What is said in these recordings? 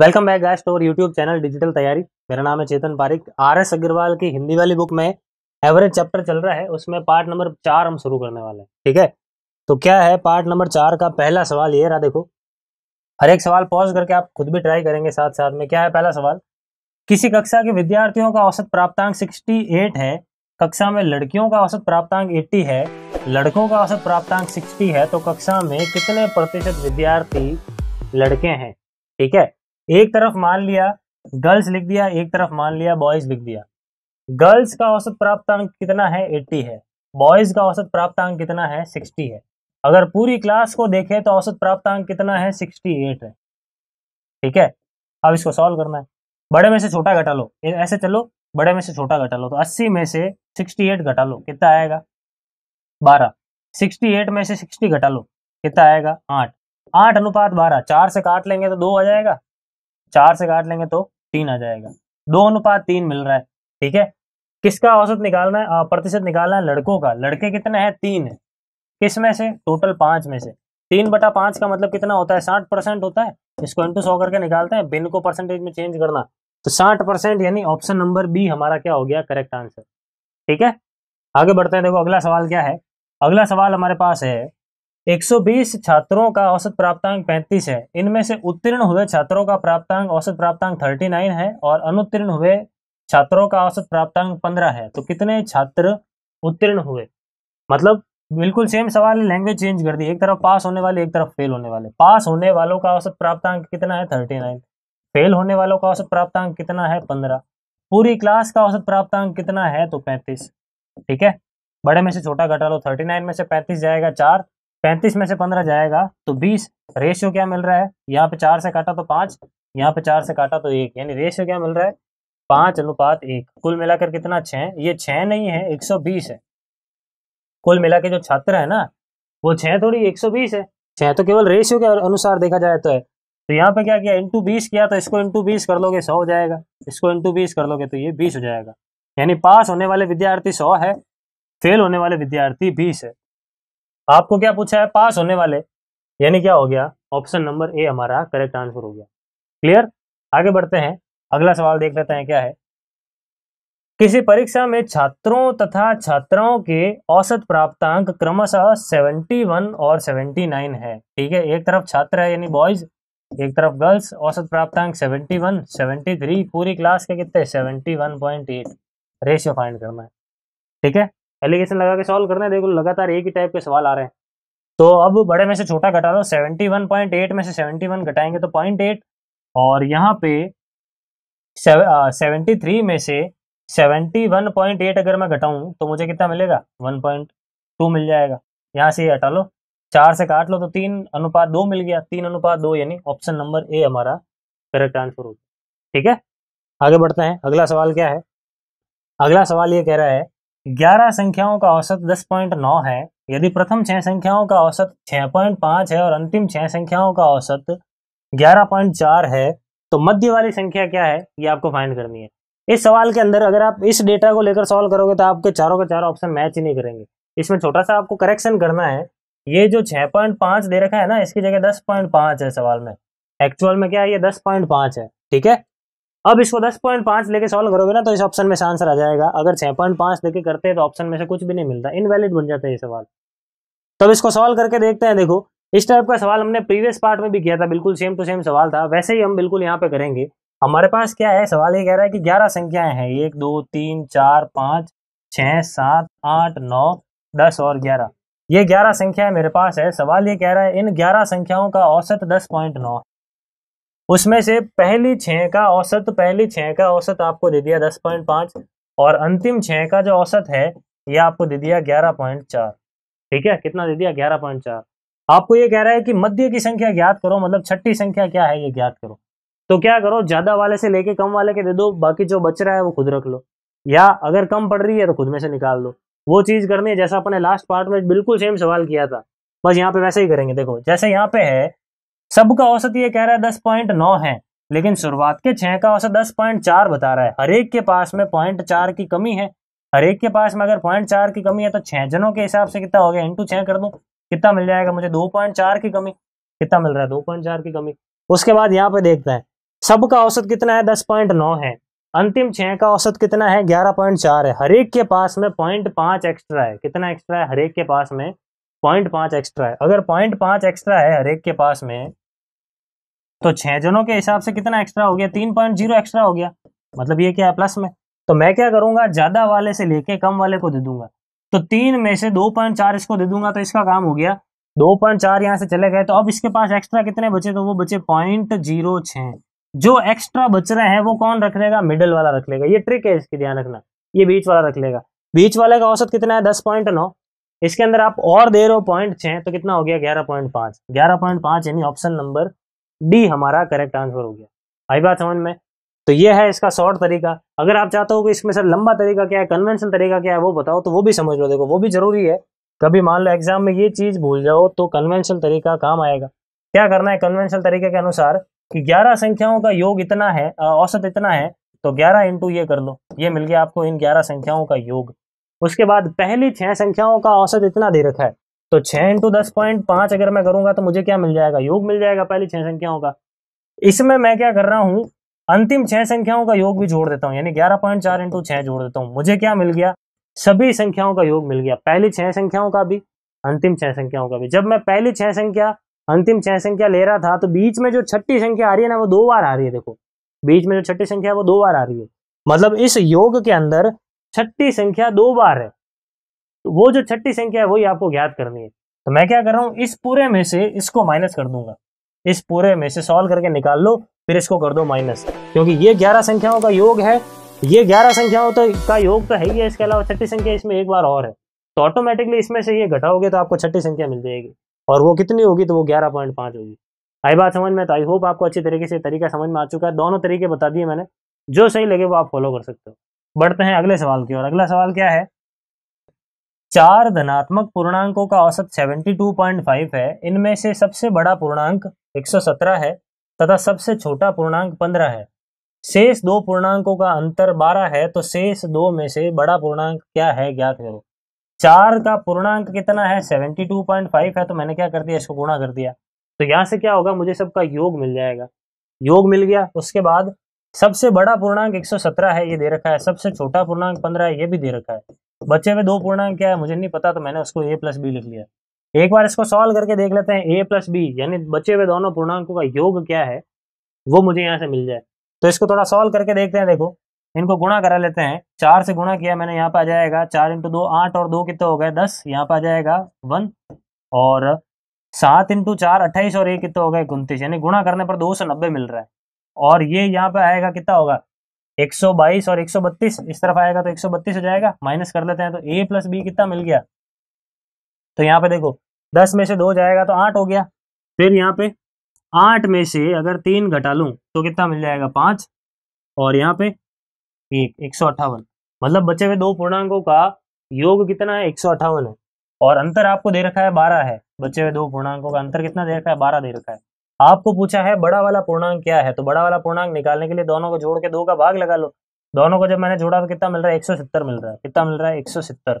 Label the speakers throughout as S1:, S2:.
S1: welcome back guys to YouTube channel digital तैयारी मेरा नाम है चेतन पारिक आर एस अग्रवाल की हिंदी वाली बुक में एवरेज चैप्टर चल रहा है उसमें पार्ट नंबर चार हम शुरू करने वाले हैं ठीक है तो क्या है पार्ट नंबर चार का पहला सवाल ये रहा देखो हर एक सवाल पॉज करके आप खुद भी ट्राई करेंगे साथ साथ में क्या है पहला सवाल किसी कक्षा के विद्यार्थियों का औसत प्राप्तांक सिक्सटी एट है कक्षा में लड़कियों का औसत प्राप्तांक एट्टी है लड़कों का औसत प्राप्तांक सिक्सटी है तो कक्षा में कितने प्रतिशत विद्यार्थी लड़के हैं ठीक है एक तरफ मान लिया गर्ल्स लिख दिया एक तरफ मान लिया बॉयज लिख दिया गर्ल्स का औसत प्राप्त अंक कितना है एट्टी है बॉयज का औसत प्राप्त अंक कितना है सिक्सटी है अगर पूरी क्लास को देखें तो औसत प्राप्त अंक कितना है सिक्सटी एट है ठीक है अब इसको सॉल्व करना है बड़े में से छोटा घटा लो ऐसे चलो बड़े में से छोटा घटा लो तो अस्सी में से सिक्सटी एट घटा लो कितना आएगा बारह सिक्सटी एट में से सिक्सटी घटा लो कितना आएगा आठ आठ अनुपात बारह चार से काट लेंगे तो दो आ जाएगा चार से काट लेंगे तो तीन आ जाएगा दो अनुपात तीन मिल रहा है ठीक है किसका औसत निकालना है प्रतिशत निकालना है लड़कों का लड़के कितने हैं तीन है किस में से टोटल पांच में से तीन बटा पांच का मतलब कितना होता है साठ परसेंट होता है इसको इंटू सौ करके निकालते हैं बिन को परसेंटेज में चेंज करना तो साठ परसेंट यानी ऑप्शन नंबर बी हमारा क्या हो गया करेक्ट आंसर ठीक है आगे बढ़ते हैं देखो अगला सवाल क्या है अगला सवाल हमारे पास है 120 छात्रों का औसत प्राप्तांक 35 है इनमें से उत्तीर्ण हुए छात्रों का प्राप्तांक औसत प्राप्तांक 39 है और अनुत्तीर्ण हुए छात्रों का औसत प्राप्तांक 15 है तो कितने छात्र उत्तीर्ण हुए मतलब बिल्कुल सेम सवाल है लैंग्वेज चेंज कर दी एक तरफ पास होने वाले एक तरफ फेल होने वाले पास होने वालों का औसत प्राप्तांक कितना है थर्टी फेल होने वालों का औसत प्राप्तांक कितना है पंद्रह पूरी क्लास का औसत प्राप्तांक कितना है तो पैंतीस ठीक है बड़े में से छोटा घटा लो नाइन में से पैंतीस जाएगा चार पैंतीस में से पंद्रह जाएगा तो बीस रेशियो क्या मिल रहा है यहाँ पे चार से काटा तो पांच यहाँ पे चार से काटा तो एक यानी रेशियो क्या मिल रहा है पांच अनुपात एक कुल मिलाकर कितना छह ये छह नहीं है एक सौ बीस है कुल मिला के जो छात्र है ना वो छह थोड़ी एक सौ बीस है छह तो केवल रेशियो के अनुसार देखा जाए तो है तो यहाँ पे क्या किया इंटू बीस किया तो इसको इंटू बीस कर लोगे सौ हो जाएगा इसको इंटू बीस कर लोगे तो ये बीस हो जाएगा यानी पास होने वाले विद्यार्थी सौ है फेल होने वाले विद्यार्थी बीस है आपको क्या पूछा है पास होने वाले यानी क्या हो गया ऑप्शन नंबर ए हमारा करेक्ट आंसर हो गया क्लियर आगे बढ़ते हैं अगला सवाल देख लेते हैं क्या है किसी परीक्षा में छात्रों तथा छात्राओं के औसत प्राप्तांक क्रमशः 71 और 79 है ठीक है एक तरफ छात्र है यानी बॉयज एक तरफ गर्ल्स औसत प्राप्तांक 71, 73 पूरी क्लास के कितने 71.8 रेशियो फाइंड करना है ठीक है एलिगेशन लगा के सॉल्व करना है देखो लगातार एक ही टाइप के सवाल आ रहे हैं तो अब बड़े में से छोटा घटा दो सेवेंटी वन पॉइंट एट में से सेवेंटी वन घटाएंगे तो पॉइंट एट और यहाँ पे सेवेंटी थ्री में से सेवेंटी वन पॉइंट एट अगर मैं घटाऊँ तो मुझे कितना मिलेगा वन पॉइंट टू मिल जाएगा यहाँ से हटा लो चार से काट लो तो तीन अनुपात दो मिल गया तीन अनुपात दो यानी ऑप्शन नंबर ए हमारा करेक्ट आंसर होगा ठीक है आगे बढ़ते हैं अगला सवाल क्या है अगला सवाल ये कह रहा है ग्यारह संख्याओं का औसत दस पॉइंट नौ है यदि प्रथम छह संख्याओं का औसत छः पॉइंट पांच है और अंतिम छह संख्याओं का औसत ग्यारह पॉइंट चार है तो मध्य वाली संख्या क्या है ये आपको फाइंड करनी है इस सवाल के अंदर अगर आप इस डेटा को लेकर सॉल्व करोगे तो आपके चारों के चारों ऑप्शन मैच ही नहीं करेंगे इसमें छोटा सा आपको करेक्शन करना है ये जो छः पॉइंट पांच दे रखा है ना इसकी जगह दस पॉइंट पांच है सवाल में एक्चुअल में क्या है ये दस पॉइंट पांच है ठीक है अब इसको 10.5 लेके सॉल्व करोगे ना तो इस ऑप्शन में से आंसर आ जाएगा अगर 6.5 लेके करते हैं तो ऑप्शन में से कुछ भी नहीं मिलता इनवैलिड बन जाता है ये सवाल तब इसको सॉल्व करके देखते हैं देखो इस टाइप का सवाल हमने प्रीवियस पार्ट में भी किया था बिल्कुल सेम टू सेम सवाल था वैसे ही हम बिल्कुल यहाँ पे करेंगे हमारे पास क्या है सवाल ये कह रहा है कि ग्यारह संख्याएं हैं एक दो तीन चार पाँच छः सात आठ नौ दस और ग्यारह ये ग्यारह संख्याएं मेरे पास है सवाल ये कह रहा है इन ग्यारह संख्याओं का औसत दस पॉइंट नौ उसमें से पहली छः का औसत पहली छः का औसत आपको दे दिया दस पॉइंट पाँच और अंतिम छः का जो औसत है ये आपको दे दिया ग्यारह पॉइंट चार ठीक है कितना दे दिया ग्यारह पॉइंट चार आपको ये कह रहा है कि मध्य की संख्या ज्ञात करो मतलब छठी संख्या क्या है ये ज्ञात करो तो क्या करो ज्यादा वाले से लेके कम वाले के दे दो बाकी जो बच रहा है वो खुद रख लो या अगर कम पड़ रही है तो खुद में से निकाल दो वो चीज करनी है जैसा अपने लास्ट पार्ट में बिल्कुल सेम सवाल किया था बस यहाँ पे वैसे ही करेंगे देखो जैसे यहाँ पे है सबका औसत ये कह रहा है दस पॉइंट नौ है लेकिन शुरुआत के छह का औसत दस पॉइंट चार बता रहा है हरेक के पास में पॉइंट चार की कमी है हरेक के पास में अगर पॉइंट चार की कमी है तो छह जनों के हिसाब से कितना हो गया इंटू छह कर दो कितना मिल जाएगा मुझे दो पॉइंट चार की कमी कितना मिल रहा है दो पॉइंट चार की कमी उसके बाद यहाँ पे देखता है सबका औसत कितना है दस पॉइंट नौ है अंतिम छह का औसत कितना है ग्यारह पॉइंट चार है हरेक के पास में पॉइंट पांच एक्स्ट्रा है कितना एक्स्ट्रा है हरेक के पास में पॉइंट पांच एक्स्ट्रा है अगर पॉइंट पांच एक्स्ट्रा है हरेक के पास में तो छह जनों के हिसाब से कितना एक्स्ट्रा हो गया तीन पॉइंट जीरो एक्स्ट्रा हो गया मतलब ये क्या है प्लस में तो मैं क्या करूंगा ज्यादा वाले से लेके कम वाले को दे दूंगा तो तीन में से दो पॉइंट चार इसको दे दूंगा तो इसका काम हो गया दो पॉइंट चार यहाँ से चले गए तो अब इसके पास एक्स्ट्रा कितने बचे तो वो बचे पॉइंट जीरो छः जो एक्स्ट्रा बच रहे हैं वो कौन रख लेगा मिडल वाला रख लेगा ये ट्रिक है इसकी ध्यान रखना ये बीच वाला रख लेगा बीच वाले का औसत कितना है दस पॉइंट नौ इसके अंदर आप और दे रहे हो पॉइंट छह तो कितना हो गया ग्यारह पॉइंट पांच ग्यारह पॉइंट पांच यानी ऑप्शन नंबर डी हमारा करेक्ट आंसर हो गया आई बात समझ में तो ये है इसका शॉर्ट तरीका अगर आप चाहते हो कि इसमें सर लंबा तरीका क्या है कन्वेंशनल तरीका क्या है वो बताओ तो वो भी समझ लो देखो वो भी जरूरी है कभी मान लो एग्जाम में ये चीज भूल जाओ तो कन्वेंशनल तरीका काम आएगा क्या करना है कन्वेंशनल तरीके के अनुसार कि 11 संख्याओं का योग इतना है औसत इतना है तो 11 इंटू ये कर लो ये मिल गया आपको इन 11 संख्याओं का योग उसके बाद पहली छह संख्याओं का औसत इतना दे रखा है तो छह इंटू दस पॉइंट पांच अगर मैं करूंगा तो मुझे क्या मिल जाएगा योग मिल जाएगा पहली छह संख्याओं का इसमें मैं क्या कर रहा हूं अंतिम छह संख्याओं का योग भी जोड़ देता हूं यानी ग्यारह पॉइंट चार इंटू छह जोड़ देता हूं मुझे क्या मिल गया सभी संख्याओं का योग मिल गया पहली छह संख्याओं का भी अंतिम छह संख्याओं का भी जब मैं पहली छह संख्या अंतिम छह संख्या ले रहा था तो बीच में जो छठी संख्या आ रही है ना वो दो बार आ रही है देखो बीच में जो छठी संख्या है वो दो बार आ रही है मतलब इस योग के अंदर छठी संख्या दो बार है तो वो जो छठी संख्या है वही आपको ज्ञात करनी है तो मैं क्या कर रहा हूँ इस पूरे में से इसको माइनस कर दूंगा इस पूरे में से सॉल्व करके निकाल लो फिर इसको कर दो माइनस क्योंकि ये ग्यारह संख्याओं का योग है ये ग्यारह संख्याओं तो का योग तो है ही है इसके अलावा छठी संख्या इसमें एक बार और है तो ऑटोमेटिकली इसमें से ये घटाओगे तो आपको छठी संख्या मिल जाएगी और वो कितनी होगी तो वो ग्यारह पॉइंट पाँच होगी आई बात समझ में तो आई होप आपको अच्छी तरीके से तरीका समझ में आ चुका है दोनों तरीके बता दिए मैंने जो सही लगे वो आप फॉलो कर सकते हो बढ़ते हैं अगले सवाल की और अगला सवाल क्या है चार धनात्मक पूर्णांकों का औसत 72.5 है इनमें से सबसे बड़ा पूर्णांक 117 है तथा सबसे छोटा पूर्णांक 15 है शेष दो पूर्णांकों का अंतर 12 है तो शेष दो में से बड़ा पूर्णांक क्या है ज्ञात करो चार का पूर्णांक कितना है 72.5 है तो मैंने क्या कर दिया इसको गुणा कर दिया तो यहाँ से क्या होगा मुझे सबका योग मिल जाएगा योग मिल गया उसके बाद सबसे बड़ा पूर्णांक 117 है ये दे रखा है सबसे छोटा पूर्णांक 15 है ये भी दे रखा है बच्चे में दो पूर्णांक क्या है मुझे नहीं पता तो मैंने उसको ए प्लस बी लिख लिया एक बार इसको सॉल्व करके देख लेते हैं ए प्लस बी यानी बच्चे में दोनों पूर्णांकों का योग क्या है वो मुझे यहाँ से मिल जाए तो इसको थोड़ा सॉल्व करके देखते हैं देखो इनको गुणा करा लेते हैं चार से गुणा किया मैंने यहाँ पे आ जाएगा चार इंटू दो आठ और दो कितने हो गए दस यहाँ पे आ जाएगा वन और सात इंटू चार अट्ठाईस और एक कितना हो गए उनतीस यानी गुणा करने पर दो सौ नब्बे मिल रहा है और ये यहाँ पे आएगा कितना होगा 122 और 132 इस तरफ आएगा तो 132 हो जाएगा माइनस कर लेते हैं तो ए प्लस बी कितना मिल गया तो यहाँ पे देखो 10 में से दो जाएगा तो आठ हो गया फिर यहाँ पे आठ में से अगर तीन घटा लूँ तो कितना मिल जाएगा पांच और यहाँ पे एक एक सौ अट्ठावन मतलब बचे हुए दो पूर्णांकों का योग कितना है एक सौ अट्ठावन है और अंतर आपको दे रखा है बारह है बचे हुए दो पूर्णांकों का अंतर कितना दे रखा है बारह दे रखा है आपको पूछा है बड़ा वाला पूर्णांक क्या है तो बड़ा वाला पूर्णांक निकालने के लिए दोनों को जोड़ के दो का भाग लगा लो दोनों को जब मैंने जोड़ा तो कितना मिल रहा है 170 मिल रहा है कितना मिल रहा है 170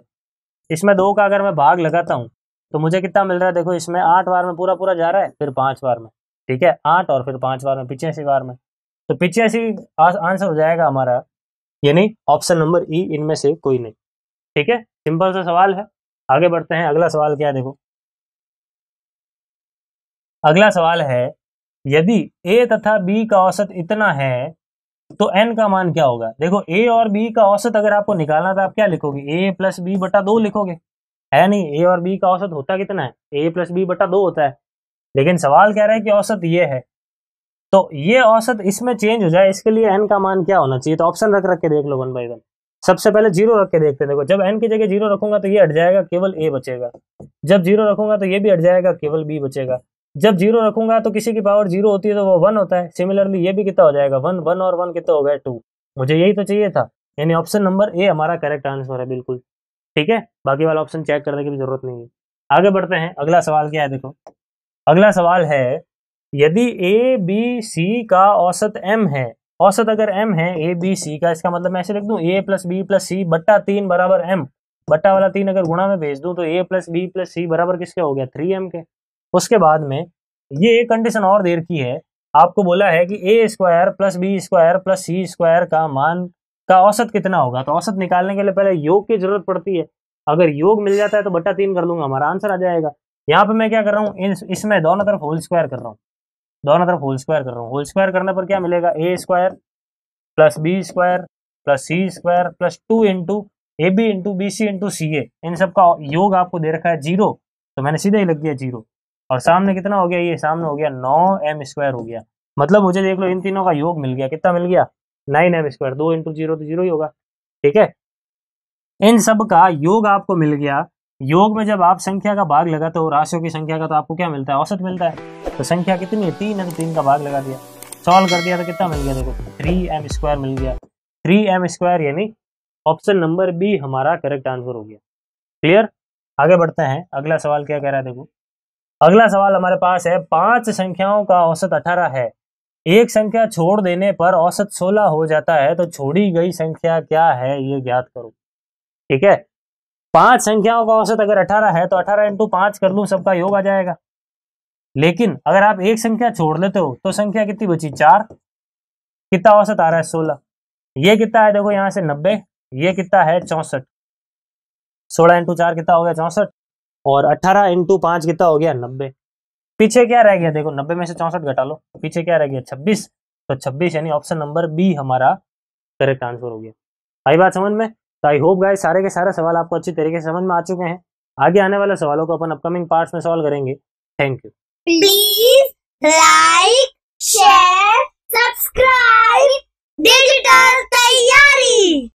S1: इसमें दो का अगर मैं भाग लगाता हूँ तो मुझे कितना मिल रहा है देखो इसमें आठ बार में पूरा पूरा जा रहा है फिर पाँच बार में ठीक है आठ और फिर पाँच बार में पिचासी बार में तो पिचासी आंसर हो जाएगा हमारा यानी ऑप्शन नंबर ई इनमें से कोई नहीं ठीक है सिंपल सा सवाल है आगे बढ़ते हैं अगला सवाल क्या है देखो अगला सवाल है यदि ए तथा बी का औसत इतना है तो एन का मान क्या होगा देखो ए और बी का औसत अगर आपको निकालना था तो आप क्या लिखोगे ए प्लस बी बटा दो लिखोगे है नहीं ए और बी का औसत होता कितना है ए प्लस बी बटा दो होता है लेकिन सवाल कह रहा है कि औसत ये है तो ये औसत इसमें चेंज हो जाए इसके लिए एन का मान क्या होना चाहिए तो ऑप्शन रख रख के देख लो वन बाई वन सबसे पहले जीरो रख के देखते देखो जब एन की जगह जीरो रखूंगा तो ये हट जाएगा केवल ए बचेगा जब जीरो रखूंगा तो ये भी हट जाएगा केवल बी बचेगा जब जीरो रखूंगा तो किसी की पावर जीरो होती है तो वो वन होता है सिमिलरली ये भी कितना हो जाएगा वन वन और वन कितना हो गया टू मुझे यही तो चाहिए था यानी ऑप्शन नंबर ए हमारा करेक्ट आंसर है बिल्कुल ठीक है बाकी वाला ऑप्शन चेक करने की भी जरूरत नहीं है आगे बढ़ते हैं अगला सवाल क्या है देखो अगला सवाल है यदि ए बी सी का औसत एम है औसत अगर एम है ए बी सी का इसका मतलब मैं ऐसे लिख दूँ A plus B plus C बट्टा तीन बराबर एम बट्टा वाला तीन अगर गुणा में भेज दूं तो A plus B plus C बराबर किसके हो गया थ्री एम के उसके बाद में ये एक कंडीशन और देर की है आपको बोला है कि A square plus B square plus C square का मान का औसत कितना होगा तो औसत निकालने के लिए पहले योग की जरूरत पड़ती है अगर योग मिल जाता है तो बट्टा तीन कर लूंगा हमारा आंसर आ जाएगा यहाँ पे मैं क्या कर रहा हूँ इसमें दोनों तरफ होल स्क्वायर कर रहा हूँ दोनों तरफ होल स्क्वायर कर रहा हूँ होल स्क्वायर करने पर क्या मिलेगा A square plus B square plus C square plus two into A B into B C into C A इन सबका योग आपको दे रखा है जीरो तो मैंने सीधा ही लग दिया जीरो और सामने कितना हो गया ये सामने हो गया नौ एम स्क्वायर हो गया मतलब मुझे देख लो इन तीनों का योग मिल गया कितना मिल गया नाइन एम स्क्वायर दो इंटू जीरो तो जीरो ही होगा ठीक है इन सब का योग आपको मिल गया योग में जब आप संख्या का भाग लगाते हो राशियों की संख्या का तो आपको क्या मिलता है औसत मिलता है तो संख्या कितनी है तीन है तो तीन का भाग लगा दिया सॉल्व कर दिया तो कितना मिल गया देखो थ्री एम स्क्वायर मिल गया थ्री एम स्क्वायर यानी ऑप्शन नंबर बी हमारा करेक्ट आंसर हो गया क्लियर आगे बढ़ते हैं अगला सवाल क्या कह रहा है देखो अगला सवाल हमारे पास है पांच संख्याओं का औसत अठारह है एक संख्या छोड़ देने पर औसत सोलह हो जाता है तो छोड़ी गई संख्या क्या है ये ज्ञात करो ठीक है पांच संख्याओं का औसत अगर अठारह है तो अठारह इंटू पांच कर लू सबका योग आ जाएगा लेकिन अगर आप एक संख्या छोड़ लेते हो तो संख्या कितनी बची चार कितना औसत आ रहा है सोलह ये कितना है देखो यहाँ से नब्बे ये कितना है चौसठ सोलह इंटू चार कितना हो गया चौसठ और 18 इंटू पांच कितना हो गया नब्बे पीछे क्या रह गया देखो नब्बे में से चौंसठ घटा लो पीछे क्या रह गया छब्बीस तो छब्बीस यानी ऑप्शन नंबर बी हमारा करेक्ट आंसर हो गया आई बात समझ में तो आई होप गाय सारे के सारे सवाल आपको अच्छी तरीके से समझ में आ चुके हैं आगे आने वाले सवालों को अपन अपकमिंग पार्ट में सॉल्व करेंगे thank you please like share subscribe digital तैयारी